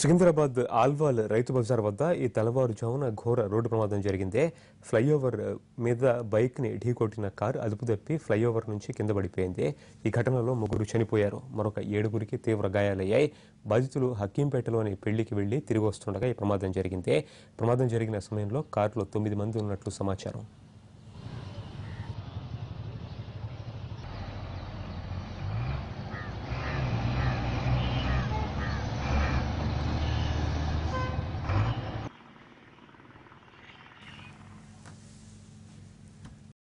సికింద్రాబాద్ ఆల్వాల్ రైతు బజార్ వద్ద ఈ తెల్లవారుజామున ఘోర రోడ్డు ప్రమాదం జరిగిందే ఫ్లైఓవర్ మీద బైక్ని ఢీకొట్టిన కారు అదుపు తప్పి ఫ్లైఓవర్ నుంచి కింద పడిపోయింది ఈ ఘటనలో ముగ్గురు చనిపోయారు మరొక ఏడుగురికి తీవ్ర గాయాలయ్యాయి బాధితులు హకీంపేటలోని పెళ్లికి వెళ్లి తిరిగి వస్తుండగా ఈ ప్రమాదం జరిగింది ప్రమాదం జరిగిన సమయంలో కారులో తొమ్మిది మంది ఉన్నట్లు సమాచారం